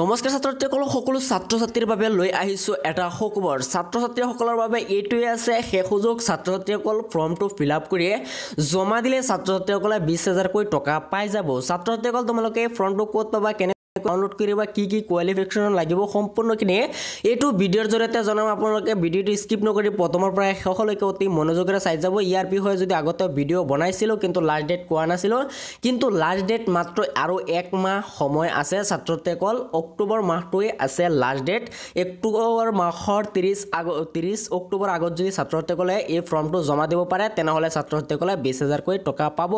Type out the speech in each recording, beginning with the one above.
নমস্কাৰ ছাত্ৰ ছাত্ৰীসকলক সকলো ছাত্ৰ ছাত্ৰীৰ বাবে লৈ আহিছোঁ এটা সুখবৰ ছাত্ৰ ছাত্ৰীসকলৰ বাবে এইটোৱে আছে সেই সুযোগ ছাত্ৰ ছাত্ৰীসকল ফৰ্মটো ফিল আপ কৰি জমা দিলে ছাত্ৰ ছাত্ৰীসকলে বিছ হাজাৰকৈ টকা পাই যাব ছাত্ৰ ছাত্ৰীসকল তোমালোকে এই ফৰ্মটো ক'ত পাবা কেনে ডাউনলোড কৰিব কি কি কোৱালিফিকেশ্যন লাগিব সম্পূৰ্ণখিনি এইটো ভিডিঅ'ৰ জৰিয়তে জনাম আপোনালোকে ভিডিঅ'টো স্কিপ নকৰি প্ৰথমৰ পৰা শেষলৈকে অতি মনোযোগেৰে চাই যাব ইয়াৰ বিষয়ে যদি আগতে ভিডিঅ' বনাইছিলোঁ কিন্তু লাষ্ট ডেট কোৱা নাছিলোঁ কিন্তু লাষ্ট ডেট মাত্ৰ আৰু একমাহ সময় আছে ছাত্ৰীসকল অক্টোবৰ মাহটোৱে আছে লাষ্ট ডেট অক্টোবৰ মাহৰ ত্ৰিছ আগত ত্ৰিছ অক্টোবৰ আগত যদি ছাত্ৰীসকলে এই ফৰ্মটো জমা দিব পাৰে তেনেহ'লে ছাত্ৰীসকলে বিছ হাজাৰকৈ টকা পাব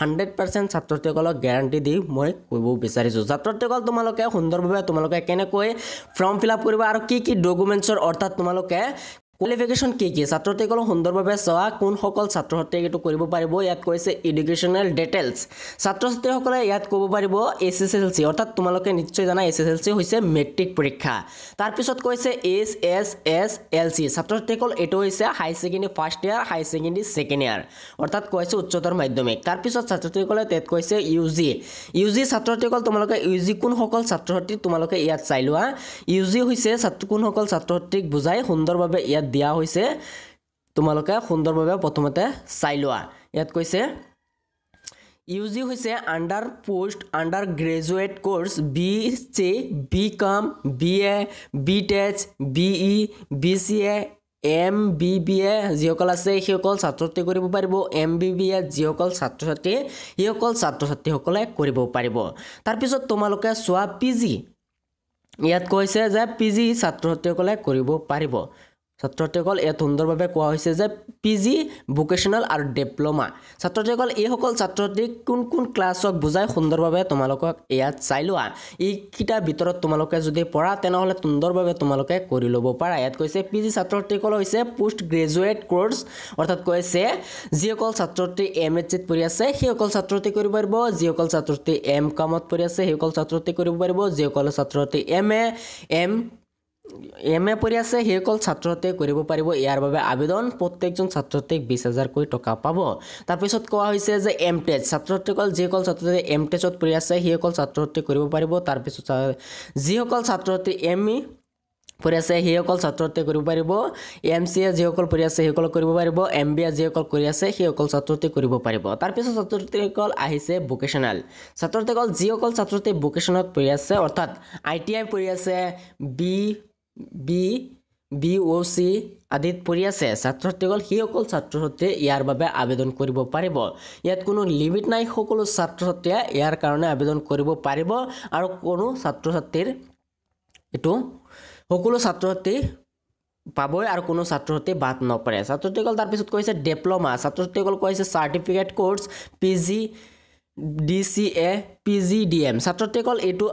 হাণ্ড্ৰেড পাৰ্চেণ্ট ছাত্ৰীসকলক গেৰাণ্টি দি মই কৰিব বিচাৰিছোঁ ছাত্ৰীসকল তোমালোকে সুন্দৰভাৱে তোমালোকে কেনেকৈ ফৰ্ম ফিল আপ করবা আৰু কি কি ডকুমেণ্টছৰ অৰ্থাৎ তোমালোকে কোৱালিফিকেশ্যন কি কি ছাত্ৰসকলক সুন্দৰভাৱে চোৱা কোনসকল ছাত্ৰ ছাত্ৰীয়ে এইটো কৰিব পাৰিব ইয়াত কৈছে এডুকেশ্যনেল ডিটেইলছ ছাত্ৰ ছাত্ৰীসকলে ইয়াত ক'ব পাৰিব এছ এছ এল চি অৰ্থাৎ তোমালোকে নিশ্চয় জানা এছ এছ এল চি হৈছে মেট্ৰিক পৰীক্ষা তাৰপিছত কৈছে H S S L C ছাত্ৰ ছাত্ৰীসকল এইটো হৈছে high secondary first year high secondary second year অৰ্থাৎ কৈছে উচ্চতৰ মাধ্যমিক তাৰপিছত ছাত্ৰ ছাত্ৰীসকলে তেত কৈছে ইউ জি ইউ জি ছাত্ৰ তোমালোকে ইউ জি কোনসকল ছাত্ৰ ছাত্ৰী তোমালোকে ইয়াত চাই লোৱা ইউ জি হৈছে ছাত্ৰ কোনসকল ছাত্ৰ ছাত্ৰীক বুজাই সুন্দৰভাৱে ইয়াত দিয়া হৈছে তোমালোকে সুন্দৰভাৱে প্ৰথমতে চাই লোৱা ইয়াত কৈছে ইউ জি হৈছে under post under graduate course B C B com B A B tech B E B C A M B B A যিসকল আছে সেইসকল ছাত্ৰ ছাত্ৰী কৰিব পাৰিব এম বি বি এ যিসকল ছাত্ৰ ছাত্ৰী সেইসকল ছাত্ৰ ছাত্ৰীসকলে কৰিব পাৰিব তাৰপিছত তোমালোকে চোৱা পি জি ইয়াত কৈছে যে পি জি ছাত্ৰ ছাত্ৰীসকলে কৰিব পাৰিব ছাত্ৰীসকল ইয়াত সুন্দৰভাৱে কোৱা হৈছে যে পি জি ভোকেশ্যনেল আৰু ডিপ্ল'মা ছাত্ৰীসকল এইসকল ছাত্ৰীক কোন কোন ক্লাছক বুজাই সুন্দৰভাৱে তোমালোকক ইয়াত চাই লোৱা এইকেইটাৰ ভিতৰত তোমালোকে যদি পৰা তেনেহ'লে সুন্দৰভাৱে তোমালোকে কৰি ল'ব পাৰা ইয়াত কৈছে পি জি ছাত্ৰীসকল হৈছে পোষ্ট গ্ৰেজুৱেট কৰ্চ অৰ্থাৎ কৈছে যিসকল ছাত্ৰীয়ী এম এইচ চিত পঢ়ি আছে সেইসকল ছাত্ৰীয়ী কৰিব পাৰিব যিসকল ছাত্ৰীয়ী এম কামত পৰি আছে সেইসকল ছাত্ৰীয়ী কৰিব পাৰিব যিসকল ছাত্ৰীয়ী M A M M A পঢ়ি আছে সেইসকল ছাত্ৰহত্যাই কৰিব পাৰিব ইয়াৰ বাবে আবেদন প্ৰত্যেকজন ছাত্ৰহত্যাক বিছ হাজাৰকৈ টকা পাব তাৰপিছত কোৱা হৈছে যে এম টেজ ছাত্ৰহত্যাসকল যিসকল ছাত্ৰহত্যাই এম টেজত পঢ়ি আছে সেইসকল ছাত্ৰহত্যাই কৰিব পাৰিব তাৰপিছত যিসকল ছাত্ৰহত্যাই এম ই e পঢ়ি আছে সেইসকল ছাত্ৰহত্যাই কৰিব পাৰিব এম চি এ যিসকল পঢ়ি আছে সেইসকল কৰিব পাৰিব এম বি এ যিসকল কৰি আছে সেইসকল ছাত্ৰহত্যাই কৰিব পাৰিব তাৰপিছত ছাত্ৰহত্যাসকল আহিছে ভোকেশ্যনেল ছাত্ৰহত্যাসকল যিসকল ছাত্ৰহত্যাই ভোকেশ্যনত পঢ়ি আছে অৰ্থাৎ আই টি আই পঢ়ি আছে B B B O C আদিত পৰি আছে ছাত্ৰ ছাত্ৰীসকল সেইসকল ছাত্ৰ ছাত্ৰীয়ে ইয়াৰ বাবে আবেদন কৰিব পাৰিব ইয়াত কোনো লিমিট নাই সকলো ছাত্ৰ ছাত্ৰীয়ে ইয়াৰ কাৰণে আবেদন কৰিব পাৰিব আৰু কোনো ছাত্ৰ ছাত্ৰীৰ এইটো সকলো ছাত্ৰ ছাত্ৰী পাবই আৰু কোনো ছাত্ৰ ছাত্ৰী বাদ নপৰে ছাত্ৰ ছাত্ৰীসকল তাৰপিছত কৈছে ডিপ্ল'মা ছাত্ৰ ছাত্ৰীসকল কৈছে certificate course P G D C A P G D M ছাত্ৰটোৱে ক'ল এইটো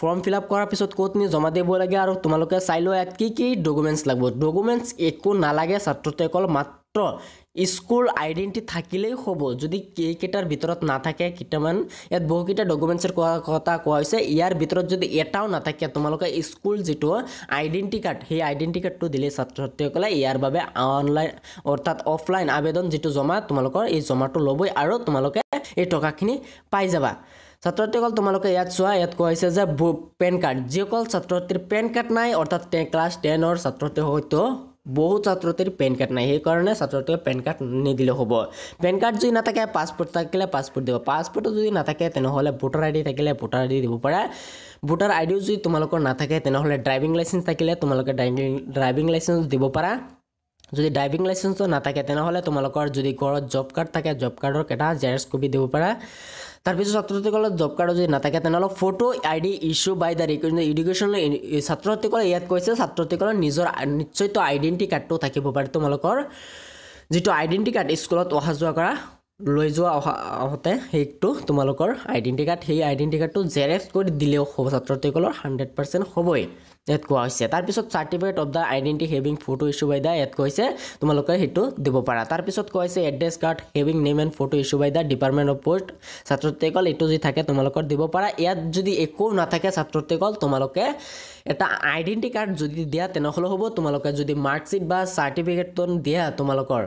ফৰ্ম ফিল আপ কৰাৰ পিছত ক'ত নি জমা দিব লাগে আৰু তোমালোকে চাই লোৱা ইয়াত কি কি ডকুমেণ্টছ লাগিব ডকুমেণ্টছ একো নালাগে ছাত্ৰটোৱে ক'ল মাত্ৰ স্কুল আইডেণ্টি থাকিলেই হ'ব যদি কেইকেইটাৰ ভিতৰত নাথাকে কেইটামান ইয়াত বহুকেইটা ডকুমেণ্টছৰ কোৱা কথা কোৱা হৈছে ইয়াৰ ভিতৰত যদি এটাও নাথাকে তোমালোকে স্কুল যিটো আইডেণ্টি কাৰ্ড সেই আইডেণ্টি কাৰ্ডটো দিলে ছাত্ৰ ছাত্ৰীসকলে ইয়াৰ বাবে অনলাইন অৰ্থাৎ অফলাইন আবেদন যিটো জমা তোমালোকৰ এই জমাটো ল'বই আৰু তোমালোকে এই টকাখিনি পাই যাবা ছাত্ৰ ছাত্ৰীসকল তোমালোকে ইয়াত চোৱা ইয়াত কোৱা হৈছে যে পেন কাৰ্ড যিসকল ছাত্ৰ ছাত্ৰীৰ পেন কাৰ্ড নাই অৰ্থাৎ ক্লাছ টেনৰ ছাত্ৰ ছাত্ৰীসকলতো বহুত ছাত্ৰতীৰ পেন কাৰ্ড নাই সেইকাৰণে ছাত্ৰটোৱে পেন কাৰ্ড নিদিলেও হ'ব পেন কাৰ্ড যদি নাথাকে পাছপৰ্ট থাকিলে পাছপ'ৰ্ট দিব পাছপোৰ্টো যদি নাথাকে তেনেহ'লে ভোটাৰ আই ডি থাকিলে ভোটাৰ আইডি দিব পাৰা ভোটাৰ আই যদি তোমালোকৰ নাথাকে তেনেহ'লে ড্ৰাইভিং লাইচেঞ্চ থাকিলে তোমালোকে ড্ৰাইভিং ড্ৰাইভিং লাইচেঞ্চ দিব পাৰা যদি ড্ৰাইভিং লাইচেঞ্চটো নাথাকে তেনেহ'লে তোমালোকৰ যদি ঘৰত জব কাৰ্ড থাকে জব কাৰ্ডৰ কেইটা জেৰেক্স কপি দিব পাৰা তাৰপিছত ছাত্ৰীসকলৰ জব কাৰ্ডৰ যদি নাথাকে তেনেহ'লে photo I D issue by the requisition ছাত্ৰ ছাত্ৰীসকলে ইয়াত কৈছে ছাত্ৰীসকলৰ নিজৰ নিশ্চয়তো আইডেণ্টি কাৰ্ডটো থাকিব পাৰে তোমালোকৰ যিটো আইডেণ্টি কাৰ্ড স্কুলত অহা যোৱা কৰা লৈ যোৱা অহা আহোঁতে সেইটো তোমালোকৰ আইডেণ্টি কাৰ্ড সেই আইডেণ্টি কাৰ্ডটো জেৰেক্স কৰি দিলেও হ'ব ছাত্ৰ ছাত্ৰীসকলৰ হাণ্ড্ৰেড পাৰ্চেণ্ট হ'বই ইয়াত কোৱা হৈছে তাৰপিছত certificate of the identity having photo issue by the ইয়াত কৈছে তোমালোকে সেইটো দিব পাৰা তাৰপিছত কোৱা হৈছে address card having name and photo issue by the department of post ছাত্ৰত্ৰীসকল এইটো যদি থাকে তোমালোকৰ দিব পাৰা ইয়াত যদি একো নাথাকে ছাত্ৰত্ৰীসকল তোমালোকে এটা আইডেণ্টি কাৰ্ড যদি দিয়া তেনেহ'লে হ'ব তোমালোকে যদি মাৰ্কশ্বিট বা চাৰ্টিফিকেটটো দিয়া তোমালোকৰ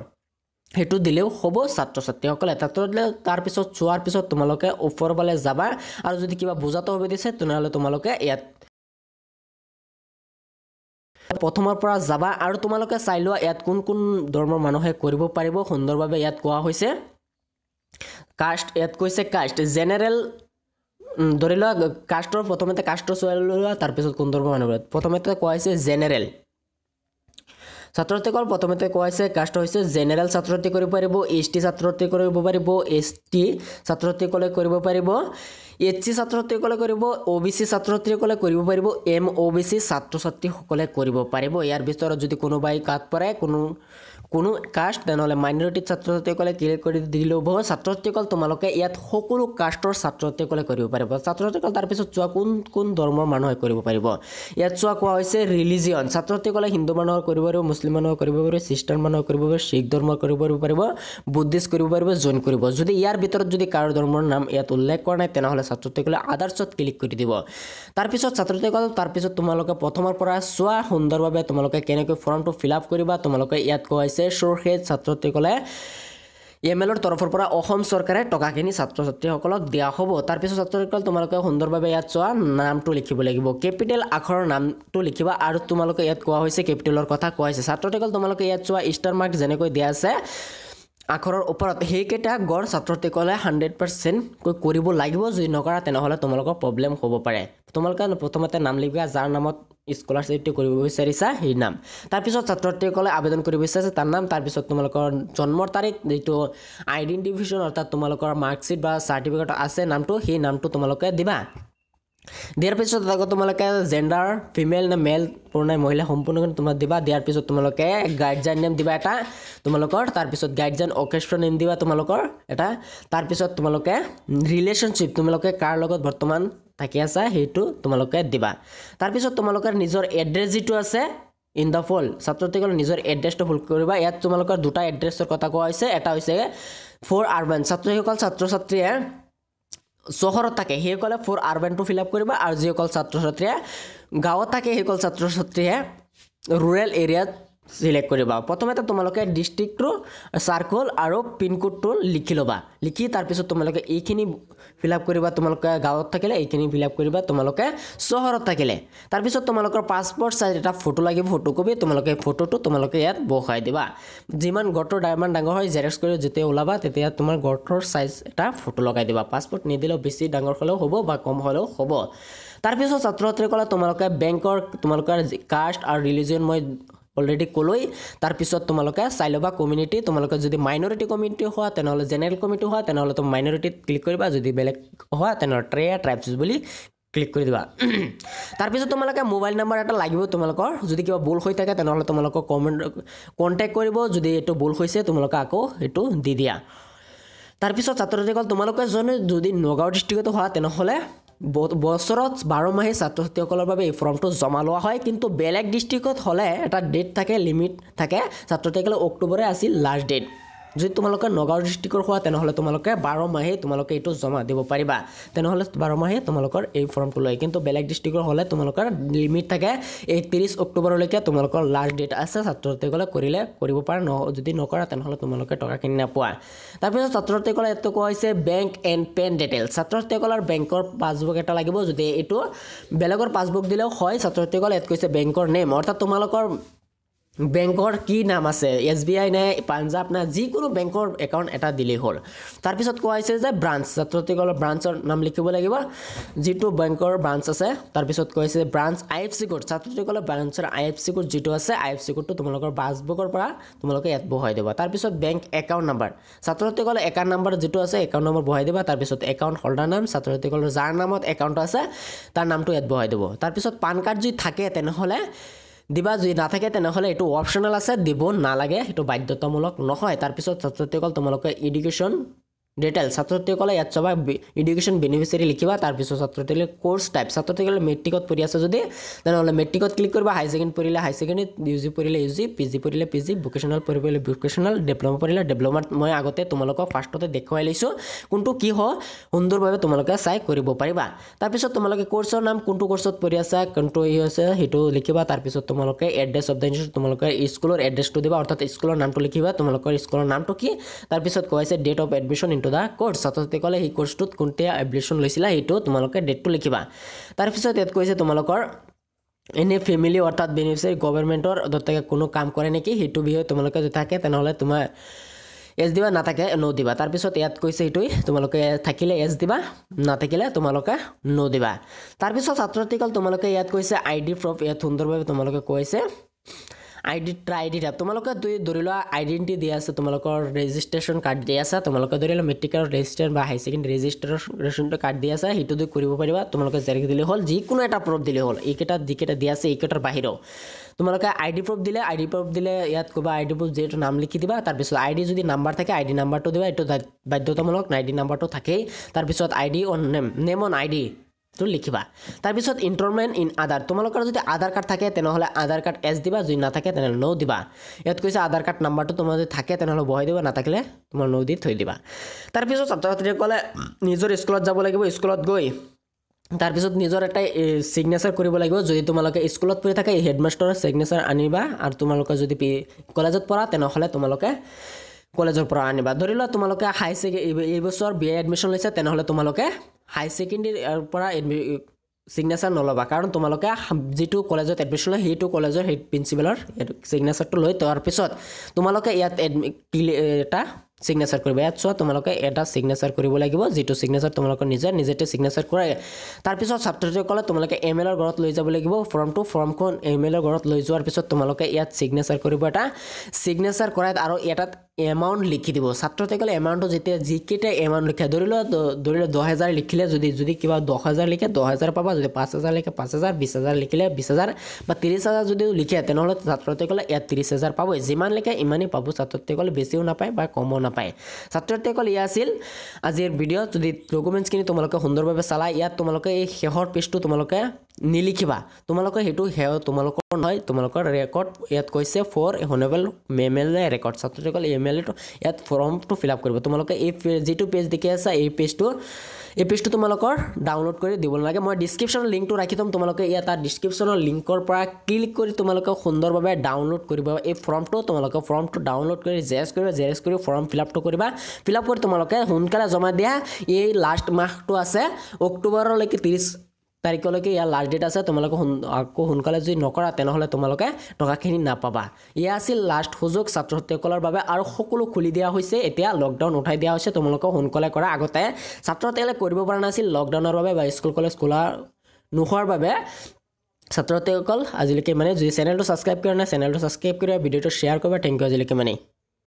সেইটো দিলেও হ'ব ছাত্ৰ ছাত্ৰীসকলে তাতো দিলে তাৰপিছত চোৱাৰ পিছত তোমালোকে ওপৰফালে যাবা আৰু যদি কিবা বুজাটো হ'ব দিছে তেনেহ'লে তোমালোকে ইয়াত প্ৰথমৰ পৰা যাবা আৰু তোমালোকে চাই লোৱা ইয়াত কোন কোন ধৰ্মৰ মানুহে কৰিব পাৰিব সুন্দৰভাৱে ইয়াত কোৱা হৈছে কাষ্ট ইয়াত কৈছে কাষ্ট জেনেৰেল ধৰি লোৱা কাষ্টৰ প্ৰথমতে কাষ্টৰ চোৱাই লোৱা তাৰপিছত কোন ধৰ্মৰ মানুহ প্ৰথমতে কোৱা হৈছে জেনেৰেল ছাত্ৰতীকল প্ৰথমতে কোৱা হৈছে কাষ্ট হৈছে জেনেৰেল ছাত্ৰতী কৰিব পাৰিব এইচ টি ছাত্ৰতী কৰিব পাৰিব এছ টি ছাত্ৰতীসকলে কৰিব পাৰিব এইচ চি ছাত্ৰতীসকলে কৰিব অ' বি চি ছাত্ৰতীসকলে কৰিব পাৰিব এম অ' বি চি ছাত্ৰ ছাত্ৰীসকলে কৰিব পাৰিব ইয়াৰ ভিতৰত যদি কোনোবাই কাট পৰে কোনো কোনো কাষ্ট তেনেহ'লে মাইনৰিটি ছাত্ৰ ছাত্ৰীসকলে ক্লিক কৰি দিলেও ছাত্ৰ ছাত্ৰীসকল তোমালোকে ইয়াত সকলো কাষ্টৰ ছাত্ৰ ছাত্ৰীসকলে কৰিব পাৰিব ছাত্ৰ ছাত্ৰীসকল তাৰপিছত চোৱা কোন কোন ধৰ্মৰ মানুহে কৰিব পাৰিব ইয়াত চোৱা কোৱা হৈছে ৰিলিজিয়ন ছাত্ৰ ছাত্ৰীসকলে হিন্দু মানুহৰ কৰিব পাৰিব মুছলিম মানুহৰ কৰিব পাৰিব খ্ৰীষ্টান মানুহৰ কৰিব পাৰিব শিখ ধৰ্মৰ কৰিব পাৰিব বুদ্ধিষ্ট কৰিব পাৰিব জইন কৰিব যদি ইয়াৰ ভিতৰত যদি কাৰো ধৰ্মৰ নাম ইয়াত উল্লেখ কৰা নাই তেনেহ'লে ছাত্ৰ ছাত্ৰীসকলে আদাৰ্ছত ক্লিক কৰি দিব তাৰপিছত ছাত্ৰ ছাত্ৰীসকল তাৰপিছত তোমালোকে প্ৰথমৰ পৰা চোৱা সুন্দৰভাৱে তোমালোকে কেনেকৈ ফৰ্মটো ফিল আপ কৰিবা তোমালোকে ইয়াত কোৱা হৈছে চ'ৰ সেই ছাত্ৰীসকলে এম এলৰ তৰফৰ পৰা অসম চৰকাৰে টকাখিনি ছাত্ৰ ছাত্ৰীসকলক দিয়া হ'ব তাৰপিছত ছাত্ৰীসকল তোমালোকে সুন্দৰভাৱে ইয়াত চোৱা নামটো লিখিব লাগিব কেপিটেল আখৰৰ নামটো লিখিবা আৰু তোমালোকে ইয়াত কোৱা হৈছে কেপিটেলৰ কথা কোৱা হৈছে ছাত্ৰীসকল তোমালোকে ইয়াত চোৱা ষ্টাৰ মাৰ্ক যেনেকৈ দিয়া আছে আখৰৰ ওপৰত সেইকেইটা গড় ছাত্ৰীসকলে হাণ্ড্ৰেড পাৰ্চেণ্টকৈ কৰিব লাগিব যদি নকৰা তেনেহ'লে তোমালোকৰ প্ৰব্লেম হ'ব পাৰে তোমালোকে প্ৰথমতে নাম লিখা যাৰ নামত স্কলাৰশ্বিপটো কৰিব বিচাৰিছা সেই নাম তাৰপিছত ছাত্ৰীসকলে আবেদন কৰিব বিচাৰিছে তাৰ নাম তাৰপিছত তোমালোকৰ জন্মৰ তাৰিখ যিটো আইডেণ্টিফিকেশ্যন অৰ্থাৎ তোমালোকৰ মাৰ্কশ্বিট বা চাৰ্টিফিকেট আছে নামটো সেই নামটো তোমালোকে দিবা দিয়াৰ পিছত তাৰ তোমালোকে জেণ্ডাৰ ফিমেল নে মেল পুৰণা মহিলা সম্পূৰ্ণ তোমাক দিবা দিয়াৰ পিছত তোমালোকে গাৰ্জেন নেম দিবা এটা তোমালোকৰ তাৰপিছত গাৰ্জেন অকেষ্ট্ৰ নেম দিবা তোমালোকৰ এটা তাৰপিছত তোমালোকে ৰিলেশ্যনশ্বিপ তোমালোকে কাৰ লগত বৰ্তমান থাকি আছা সেইটো তোমালোকে দিবা তাৰপিছত তোমালোকৰ নিজৰ এড্ৰেছ যিটো আছে ইন দ্য ফল ছাত্ৰীসকলে নিজৰ এড্ৰেছটো ভুল কৰিবা ইয়াত তোমালোকৰ দুটা এড্ৰেছৰ কথা কোৱা হৈছে এটা হৈছে ফ'ৰ আৰ্বান ছাত্ৰীসকল ছাত্ৰ ছাত্ৰীয়ে চহৰত থাকে সেইসকলে form R one two fill up কৰিব আৰু যিসকল ছাত্ৰ ছাত্ৰীয়ে গাঁৱত থাকে সেইসকল ছাত্ৰ ছাত্ৰীয়ে ৰুৰেল এৰিয়াত চিলেক্ট কৰি ল'বা প্ৰথমে এটা তোমালোকে ডিষ্ট্ৰিক্টটো চাৰ্কল আৰু পিনক'ডটো লিখি ল'বা লিখি তাৰপিছত তোমালোকে এইখিনি ফিল আপ কৰিবা তোমালোকে গাঁৱত থাকিলে এইখিনি ফিল আপ কৰিবা তোমালোকে চহৰত থাকিলে তাৰপিছত তোমালোকৰ পাছপৰ্ট চাইজ এটা ফটো লাগিব ফটোকপি তোমালোকে ফটোটো তোমালোকে ইয়াত বহুৱাই দিবা যিমান ঘৰটোৰ ডায়মণ্ড ডাঙৰ হয় জেৰক্স কৰি যেতিয়া ওলাবা তেতিয়া তোমাৰ ঘৰটোৰ চাইজ এটা ফটো লগাই দিবা পাছপৰ্ট নিদিলেও বেছি ডাঙৰ হ'লেও হ'ব বা কম হ'লেও হ'ব তাৰপিছত ছাত্ৰ ছাত্ৰীসকলে তোমালোকে বেংকৰ তোমালোকৰ কাষ্ট আৰু ৰিলিজন মই অলৰেডি ক'লৈ তাৰপিছত তোমালোকে চাই ল'বা কমিউনিটি তোমালোকে যদি মাইনৰিটি কমিউনিটি হোৱা তেনেহ'লে জেনেৰেল কমিউনিটি হোৱা তেনেহ'লে তুমি মাইনৰিটিত ক্লিক কৰিবা যদি বেলেগ হোৱা তেনেহ'লে ট্ৰে ট্ৰাইবছ বুলি ক্লিক কৰি দিবা তাৰপিছত তোমালোকে মোবাইল নাম্বাৰ এটা লাগিব তোমালোকৰ যদি কিবা ভুল হৈ থাকে তেনেহ'লে তোমালোকক কমেণ্ট কণ্টেক্ট কৰিব যদি এইটো ভুল হৈছে তোমালোকে আকৌ এইটো দি দিয়া তাৰপিছত ছাত্ৰ ছাত্ৰীসকল তোমালোকে যদি নগাঁও ডিষ্ট্ৰিক্টত হোৱা তেনেহ'লে বছৰত বাৰমাহে ছাত্ৰ ছাত্ৰীসকলৰ বাবে এই ফৰ্মটো জমা লোৱা হয় কিন্তু বেলেগ ডিষ্ট্ৰিক্টত হ'লে এটা ডেট থাকে লিমিট থাকে ছাত্ৰ ছাত্ৰীসকলে অক্টোবৰে আছিল লাষ্ট ডেট যদি তোমালোকে নগাঁও ডিষ্ট্ৰিক্টৰ হোৱা তেনেহ'লে তোমালোকে বাৰ মাহে তোমালোকে এইটো জমা দিব পাৰিবা তেনেহ'লে বাৰ মাহে তোমালোকৰ এই ফৰ্মটো লয় কিন্তু বেলেগ ডিষ্ট্ৰিক্টৰ হ'লে তোমালোকৰ লিমিট থাকে এই ত্ৰিছ অক্টোবৰলৈকে তোমালোকৰ লাষ্ট ডেট আছে ছাত্ৰ ছাত্ৰীসকলে কৰিলে কৰিব পাৰা ন যদি নকৰা তেনেহ'লে তোমালোকে টকাখিনি নাপোৱা তাৰপিছত ছাত্ৰ ছাত্ৰীসকলে এইটো কোৱা হৈছে বেংক এণ্ড পেন ছাত্ৰ ছাত্ৰীসকলৰ বেংকৰ পাছবুক এটা লাগিব যদি এইটো বেলেগৰ পাছবুক দিলেও হয় ছাত্ৰ ছাত্ৰীসকলে ইয়াত কৈছে বেংকৰ নেম অৰ্থাৎ তোমালোকৰ বেংকৰ কি নাম আছে এছ বি আই নে পাঞ্জাৱ নে যিকোনো বেংকৰ একাউণ্ট এটা দিলেই হ'ল তাৰপিছত কোৱা হৈছে যে ব্ৰাঞ্চ ছাত্ৰীসকলৰ ব্ৰাঞ্চৰ নাম লিখিব লাগিব যিটো বেংকৰ ব্ৰাঞ্চ আছে তাৰপিছত কৈছে যে branch I F C code ছাত্ৰীসকলৰ ব্ৰাঞ্চৰ আই এফ চি কোড যিটো আছে আই এফ চি কোডটো তোমালোকৰ পাছবুকৰ পৰা তোমালোকে ইয়াত বহুৱাই দিবা তাৰপিছত বেংক একাউণ্ট নাম্বাৰ ছাত্ৰীসকলৰ একাউণ্ট নাম্বাৰ যিটো আছে একাউণ্ট নাম্বাৰ বহাই দিবা তাৰপিছত একাউণ্ট হোল্ডাৰ নাম ছাত্ৰীসকলৰ যাৰ নামত একাউণ্টটো আছে তাৰ নামটো ইয়াত বহাই দিব তাৰপিছত পান কাৰ্ড যদি থাকে তেনেহ'লে দিবা যদি নাথাকে তেনেহ'লে এইটো অপশ্যনেল আছে দিব নালাগে সেইটো বাধ্যতামূলক নহয় তাৰপিছত ছাত্ৰ ছাত্ৰীসকল তোমালোকে এডুকেশ্যন ডিটেইল ছাত্ৰীসকলে ইয়াত চবা এডুকেশ্যন বেনিফিচিয়াৰী লিখিবা তাৰপিছত ছাত্ৰীসকলে কোৰ্চ টাইপ ছাত্ৰীসকলে মেট্ৰিকত পঢ়ি আছে যদি তেনেহ'লে মেট্ৰিকত ক্লিক কৰিবা হাই ছেকেণ্ড পঢ়িলে হাই ছেকেণ্ডেৰী ইউ জি পঢ়িলে ইউ জি পি জি পঢ়িলে পি জি ভোকেশ্যনেল পঢ়িবলৈ ভোকেশ্যনেল ডিপ্ল'মা পঢ়িলে ডিপ্ল'মাত মই আগতে তোমালোকক ফাৰ্ষ্টতে দেখুৱাই লৈছোঁ কোনটো কি হ' সুন্দৰভাৱে তোমালোকে চাই কৰিব পাৰিবা তাৰপিছত তোমালোকে কোৰ্চৰ নাম কোনটো কোৰ্চত পঢ়ি আছা কোনটো ই হৈছে সেইটো লিখিবা তাৰপিছত তোমালোকে এড্ৰেছ অফ দ্য ইনষ্টিটিউট তোমালোকে স্কুলৰ এড্ৰেছটো দিবা অৰ্থাৎ স্কুলৰ নামটো লিখিবা তোমালোকৰ স্কুলৰ নামটো কি তাৰপিছত কৈ আছে date of admission into the course ছাত্ৰছাত্ৰী ক'লে সেই কোৰ্চটোত কোনটো এপ্লিকেশ্যন লৈছিলা সেইটো তোমালোকে ডেটটো লিখিবা তাৰপিছত ইয়াত কৈছে তোমালোকৰ এনে ফেমিলি অৰ্থাৎ বেনিফিচিয়াৰী গভৰ্ণমেণ্টৰ দত্তকে কোনো কাম কৰে নেকি সেইটো বিষয়ে তোমালোকে যদি থাকে তেনেহ'লে তোমাৰ এজ দিবা নাথাকে ন দিবা তাৰপিছত ইয়াত কৈছে সেইটোৱেই তোমালোকে থাকিলে এজ দিবা নাথাকিলে তোমালোকে ন দিবা তাৰপিছত ছাত্ৰছাত্ৰীসকল তোমালোকে ইয়াত কৈছে আই ডি প্ৰুফ ইয়াত সুন্দৰভাৱে তোমালোকে কৈছে আই ডি ট্ৰাই ডি টেপ তোমালোকে ধৰি লোৱা আইডেণ্টি দিয়া আছে তোমালোকৰ ৰেজিষ্ট্ৰেশ্যন কাৰ্ড দিয়া আছা তোমালোকে ধৰি লোৱা মেট্ৰিকৰ ৰেজিষ্ট্ৰেশ্যন বা হাই ছেকেণ্ডেৰী ৰেজিষ্ট্ৰেশ্যনটো কাৰ্ড দিয়া আছে সেইটো দি কৰিব পাৰিবা তোমালোকে জেৰেক্স দিলেই হ'ল যিকোনো এটা প্ৰুফ দিলেই হ'ল এইকেইটা যিকেইটা দিয়া আছে এইকেইটাৰ বাহিৰেও তোমালোকে আই ডি প্ৰুফ দিলে আই ডি প্ৰুফ দিলে ইয়াত ক'বা আই ডি প্ৰুফ যিহেতু নাম লিখি দিবা তাৰপিছত আই ডি যদি নাম্বাৰ থাকে আই ডি নাম্বাৰটো দিবা এইটো বাধ্যতামূলক আই ডি নাম্বাৰটো থাকেই তাৰপিছত I D on name name on I D তো লিখিবা তাৰপিছত ইণ্টাৰমেন ইন আধাৰ তোমালোকৰ যদি আধাৰ কাৰ্ড থাকে তেনেহ'লে আধাৰ কাৰ্ড এছ দিবা যদি নাথাকে তেনেহ'লে নৌ দিবা ইয়াত কৈছে আধাৰ কাৰ্ড নাম্বাৰটো তোমাৰ যদি থাকে তেনেহ'লে বহাই দিবা নাথাকিলে তোমাৰ নৌ দি থৈ দিবা তাৰপিছত ছাত্ৰ ছাত্ৰীসকলে নিজৰ স্কুলত যাব লাগিব স্কুলত গৈ তাৰপিছত নিজৰ এটা ছিগনেচাৰ কৰিব লাগিব যদি তোমালোকে স্কুলত পঢ়ি থাকে হেডমাষ্টাৰৰ ছিগনেচাৰ আনিবা আৰু তোমালোকে যদি কলেজত পঢ়া তেনেহ'লে তোমালোকে কলেজৰ পৰা আনিবা ধৰি লোৱা তোমালোকে হাই ছেকেণ্ডেৰী এইবছৰ বি এ এডমিশ্যন লৈছে তেনেহ'লে তোমালোকে হাই ছেকেণ্ডেৰীৰ পৰা এডমি ছিগনেচাৰ নল'বা কাৰণ তোমালোকে যিটো কলেজত এডমিশ্যন লয় সেইটো কলেজৰ সেই প্ৰিঞ্চিপালৰ ছিগনেচাৰটো লৈ তাৰ পিছত তোমালোকে ইয়াত এডমি এটা ছিগনেচাৰ কৰিব ইয়াত চোৱা তোমালোকে এটা ছিগনেচাৰ কৰিব লাগিব যিটো ছিগনেচাৰ তোমালোকৰ নিজে নিজেতে ছিগনেচাৰ কৰাই তাৰপিছত ছাত্ৰীসকলে তোমালোকে এম এল এৰ ঘৰত লৈ যাব লাগিব ফৰ্মটো ফৰ্মখন এম এল এৰ ঘৰত লৈ যোৱাৰ পিছত তোমালোকে ইয়াত ছিগনেচাৰ কৰিব এটা ছিগনেচাৰ কৰাই আৰু এটাত এমাউণ্ট লিখি দিব ছাত্ৰীসকলে এমাউণ্টটো যেতিয়া যিকেইটাই এমাউণ্ট লিখে ধৰি লোৱা ধৰি লোৱা দহ হেজাৰ লিখিলে যদি যদি কিবা দহ হেজাৰ লিখে দহ হেজাৰ পাবা যদি পাঁচ হেজাৰ লিখে পাঁচ হেজাৰ বিছ হেজাৰ লিখিলে বিছ হেজাৰ বা ত্ৰিছ হাজাৰ যদিও লিখে তেনেহ'লে ছাত্ৰীসকলে ইয়াত ত্ৰিছ হেজাৰ পাবই যিমান লিখে ইমানেই পাব ছাত্ৰীসকলে বেছিও নাপায় বা কমো নাপায় নাপায় ছাত্ৰত্ৰীসকলে আছিল আজিৰ ভিডিঅ' যদি ডকুমেণ্টছখিনি তোমালোকে সুন্দৰভাৱে চালা ইয়াত তোমালোকে এই শেষৰ পেজটো তোমালোকে নিলিখিবা তোমালোকে সেইটো হে তোমালোকৰ নহয় তোমালোকৰ ৰেকৰ্ড ইয়াত কৈছে for honourable M L A record ছাত্ৰীসকল এই এম এল এটো ইয়াত ফৰ্মটো ফিল আপ কৰিব তোমালোকে এই যিটো পেজ দেখি আছা এই পেজটো এই পেজটো তোমালোকৰ ডাউনলোড কৰি দিব নালাগে মই ডিছক্ৰিপশ্যনৰ লিংকটো ৰাখি থ'ম তোমালোকে ইয়াত তাৰ ডিছক্ৰিপশ্যনৰ লিংকৰ পৰা ক্লিক কৰি তোমালোকে সুন্দৰভাৱে ডাউনলোড কৰিব এই ফৰ্মটো তোমালোকে ফৰ্মটো ডাউনলোড কৰি জেৰেজ কৰিব জেৰেজ কৰি ফৰ্ম ফিলআপটো কৰিবা ফিলআপ কৰি তোমালোকে সোনকালে জমা দিয়া এই লাষ্ট মাহটো আছে অক্টোবৰলৈকে ত্ৰিছ তাৰিখলৈকে ইয়াৰ লাষ্ট ডেট আছে তোমালোকে আকৌ সোনকালে যদি নকৰা তেনেহ'লে তোমালোকে টকাখিনি নাপাবা এয়া আছিল লাষ্ট সুযোগ ছাত্ৰ ছাত্ৰীসকলৰ বাবে আৰু সকলো খুলি দিয়া হৈছে এতিয়া লকডাউন উঠাই দিয়া হৈছে তোমালোকক সোনকালে কৰা আগতে ছাত্ৰ ছাত্ৰীসকলে কৰিব পৰা নাছিল লকডাউনৰ বাবে বা স্কুল কলেজ খোলা নোহোৱাৰ বাবে ছাত্ৰ ছাত্ৰীসকল আজিলৈকে মানে যদি চেনেলটো ছাবস্ক্ৰাইব কৰা নাই চেনেলটো ছাবস্ক্ৰাইব কৰিবা ভিডিঅ'টো শ্বেয়াৰ কৰিবা থেংক ইউ আজিলৈকে মানে